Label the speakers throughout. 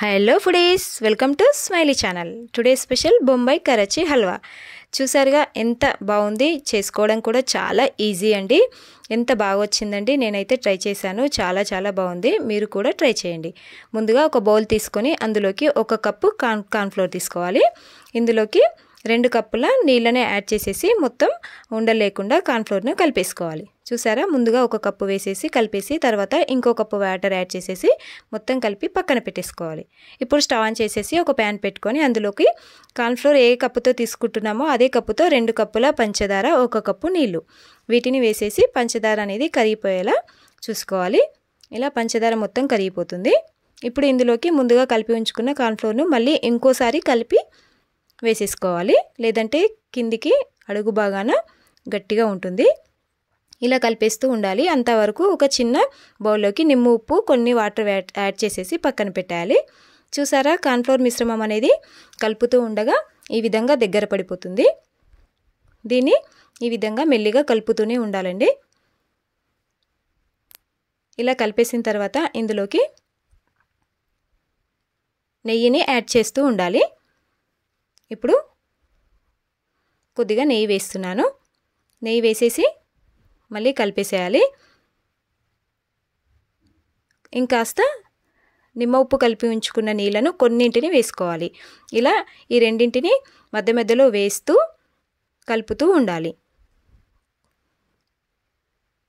Speaker 1: hello foodies welcome to smiley channel today special Bombay Karachi halwa చూసారుగా ఎంత బాగుంది చేసుకోవడం కూడా చాలా ఈజీ అండి ఎంత బాగా వచ్చిందండి నేనైతే ట్రై చేశాను చాలా చాలా బాగుంది మీరు కూడా ట్రై చేయండి ముందుగా ఒక బౌల్ తీసుకొని అందులోకి ఒక కప్పు కాన్ కార్న్ఫ్లోర్ తీసుకోవాలి ఇందులోకి రెండు కప్పుల నీళ్ళని యాడ్ చేసేసి మొత్తం ఉండలేకుండా కార్న్ఫ్లోర్ను కలిపేసుకోవాలి చూసారా ముందుగా ఒక కప్పు వేసేసి కలిపేసి తర్వాత ఇంకో కప్పు వాటర్ యాడ్ చేసేసి మొత్తం కలిపి పక్కన పెట్టేసుకోవాలి ఇప్పుడు స్టవ్ ఆన్ చేసేసి ఒక ప్యాన్ పెట్టుకొని అందులోకి కార్న్ఫ్లోర్ ఏ కప్పుతో తీసుకుంటున్నామో అదే కప్పుతో రెండు కప్పుల పంచదార ఒక కప్పు నీళ్ళు వీటిని వేసేసి పంచదార అనేది కరిగిపోయేలా చూసుకోవాలి ఇలా పంచదార మొత్తం కరిగిపోతుంది ఇప్పుడు ఇందులోకి ముందుగా కలిపి ఉంచుకున్న కార్న్ఫ్లోర్ను మళ్ళీ ఇంకోసారి కలిపి వేసేసుకోవాలి లేదంటే కిందికి అడుగు బాగాన గట్టిగా ఉంటుంది ఇలా కలిపేస్తూ ఉండాలి అంతవరకు ఒక చిన్న బౌల్లోకి నిమ్ము ఉప్పు కొన్ని వాటర్ యాడ్ చేసేసి పక్కన పెట్టాలి చూసారా కాన్ఫ్లోర్ మిశ్రమం అనేది కలుపుతూ ఉండగా ఈ విధంగా దగ్గర పడిపోతుంది దీన్ని ఈ విధంగా మెల్లిగా కలుపుతూనే ఉండాలండి ఇలా కలిపేసిన తర్వాత ఇందులోకి నెయ్యిని యాడ్ చేస్తూ ఉండాలి ఇప్పుడు కొద్దిగా నెయ్యి వేస్తున్నాను నెయ్యి వేసేసి మళ్ళీ కలిపేసేయాలి ఇంకాస్త నిమ్మ ఉప్పు కలిపి ఉంచుకున్న నీళ్ళను కొన్నింటిని వేసుకోవాలి ఇలా ఈ రెండింటిని మధ్య మధ్యలో వేస్తూ కలుపుతూ ఉండాలి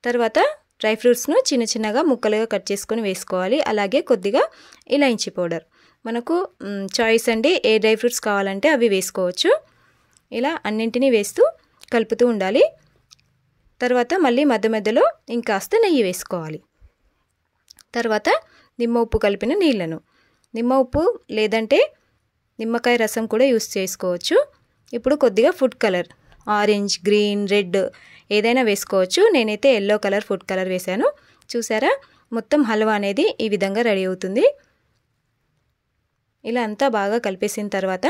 Speaker 1: తర్వాత డ్రై ఫ్రూట్స్ను చిన్న చిన్నగా ముక్కలుగా కట్ చేసుకొని వేసుకోవాలి అలాగే కొద్దిగా ఇలాయించి పౌడర్ మనకు చాయిస్ అండి ఏ డ్రై ఫ్రూట్స్ కావాలంటే అవి వేసుకోవచ్చు ఇలా అన్నింటినీ వేస్తూ కలుపుతూ ఉండాలి తర్వాత మళ్ళీ మధ్య మధ్యలో ఇంకాస్త నెయ్యి వేసుకోవాలి తర్వాత నిమ్మ ఉప్పు కలిపిన నీళ్లను నిమ్మ ఉప్పు లేదంటే నిమ్మకాయ రసం కూడా యూస్ చేసుకోవచ్చు ఇప్పుడు కొద్దిగా food colour orange green red ఏదైనా వేసుకోవచ్చు నేనైతే ఎల్లో కలర్ ఫుడ్ కలర్ వేశాను చూసారా మొత్తం హల్వా అనేది ఈ విధంగా రెడీ అవుతుంది ఇలా అంతా బాగా కలిపేసిన తర్వాత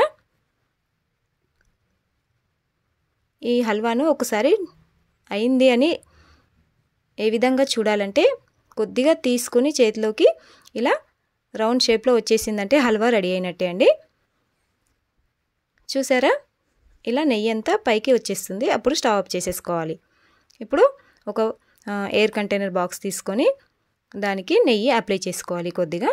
Speaker 1: ఈ హల్వాను ఒకసారి అయింది అని ఏ విధంగా చూడాలంటే కొద్దిగా తీసుకుని చేతిలోకి ఇలా రౌండ్ షేప్లో వచ్చేసిందంటే హల్వా రెడీ అయినట్టే అండి చూసారా ఇలా నెయ్యి అంతా పైకి వచ్చేస్తుంది అప్పుడు స్టవ్ ఆఫ్ చేసేసుకోవాలి ఇప్పుడు ఒక ఎయిర్ కంటైనర్ బాక్స్ తీసుకొని దానికి నెయ్యి అప్లై చేసుకోవాలి కొద్దిగా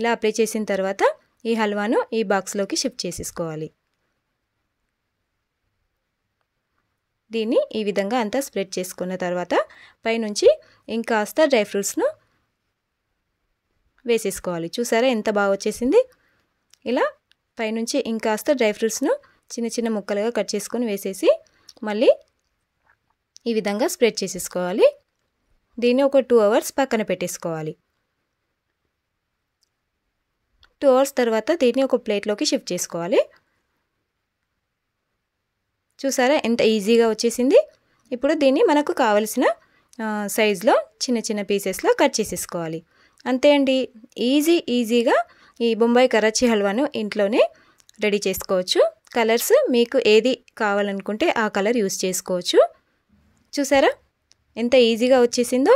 Speaker 1: ఇలా అప్లై చేసిన తర్వాత ఈ హల్వాను ఈ బాక్స్లోకి షిఫ్ట్ చేసేసుకోవాలి దీన్ని ఈ విధంగా అంతా స్ప్రెడ్ చేసుకున్న తర్వాత పైనుంచి ఇంకాస్త డ్రై ఫ్రూట్స్ను వేసేసుకోవాలి చూసారా ఎంత బాగా వచ్చేసింది ఇలా పైనుంచి ఇంకాస్త డ్రై ఫ్రూట్స్ను చిన్న చిన్న ముక్కలుగా కట్ చేసుకొని వేసేసి మళ్ళీ ఈ విధంగా స్ప్రెడ్ చేసేసుకోవాలి దీన్ని ఒక టూ అవర్స్ పక్కన పెట్టేసుకోవాలి టూ అవర్స్ తర్వాత దీన్ని ఒక ప్లేట్లోకి షిఫ్ట్ చేసుకోవాలి చూసారా ఎంత ఈజీగా వచ్చేసింది ఇప్పుడు దీన్ని మనకు కావలసిన సైజులో చిన్న చిన్న పీసెస్లో కట్ చేసేసుకోవాలి అంతే అండి ఈజీ ఈజీగా ఈ బొంబాయి కరాచీ హల్వాను ఇంట్లోనే రెడీ చేసుకోవచ్చు కలర్స్ మీకు ఏది కావాలనుకుంటే ఆ కలర్ యూస్ చేసుకోవచ్చు చూసారా ఎంత ఈజీగా వచ్చేసిందో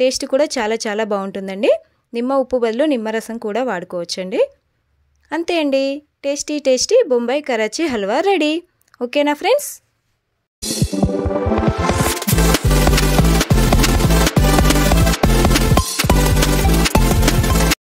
Speaker 1: టేస్ట్ కూడా చాలా చాలా బాగుంటుందండి నిమ్మ ఉప్పు బదులు నిమ్మరసం కూడా వాడుకోవచ్చండి అంతే అండి tasty tasty Bombay Karachi halwa ready ఓకేనా ఫ్రెండ్స్